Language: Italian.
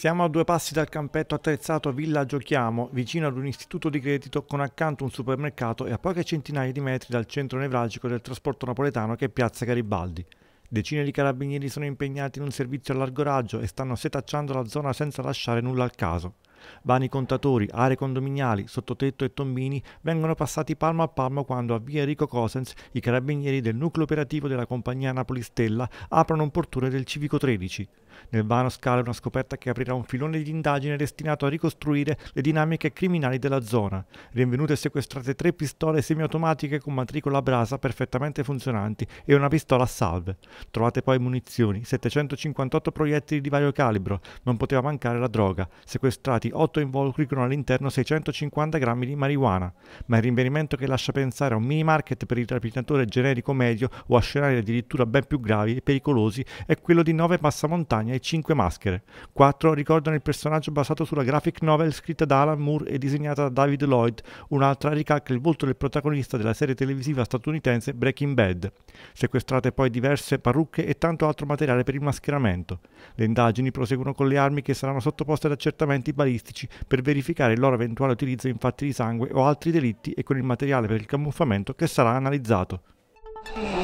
Siamo a due passi dal campetto attrezzato Villa Giochiamo, vicino ad un istituto di credito con accanto un supermercato e a poche centinaia di metri dal centro nevralgico del trasporto napoletano che è Piazza Garibaldi. Decine di carabinieri sono impegnati in un servizio a largo raggio e stanno setacciando la zona senza lasciare nulla al caso. Vani contatori, aree condominiali, sottotetto e tombini vengono passati palmo a palmo quando a via Enrico Cosens i carabinieri del nucleo operativo della compagnia Napoli Stella aprono un portone del Civico 13. Nel vano scala una scoperta che aprirà un filone di indagine destinato a ricostruire le dinamiche criminali della zona. Rinvenute e sequestrate tre pistole semiautomatiche con matricola brasa perfettamente funzionanti e una pistola a salve. Trovate poi munizioni, 758 proiettili di vario calibro, non poteva mancare la droga, sequestrati 8 involucri con all'interno 650 grammi di marijuana. Ma il rinvenimento che lascia pensare a un mini market per il rapinatore generico medio o a scenari addirittura ben più gravi e pericolosi è quello di 9 passamontagne Castlevania e 5 maschere. 4 ricordano il personaggio basato sulla graphic novel scritta da Alan Moore e disegnata da David Lloyd, un'altra ricalca il volto del protagonista della serie televisiva statunitense Breaking Bad. Sequestrate poi diverse parrucche e tanto altro materiale per il mascheramento. Le indagini proseguono con le armi che saranno sottoposte ad accertamenti balistici per verificare il loro eventuale utilizzo in fatti di sangue o altri delitti e con il materiale per il camuffamento che sarà analizzato.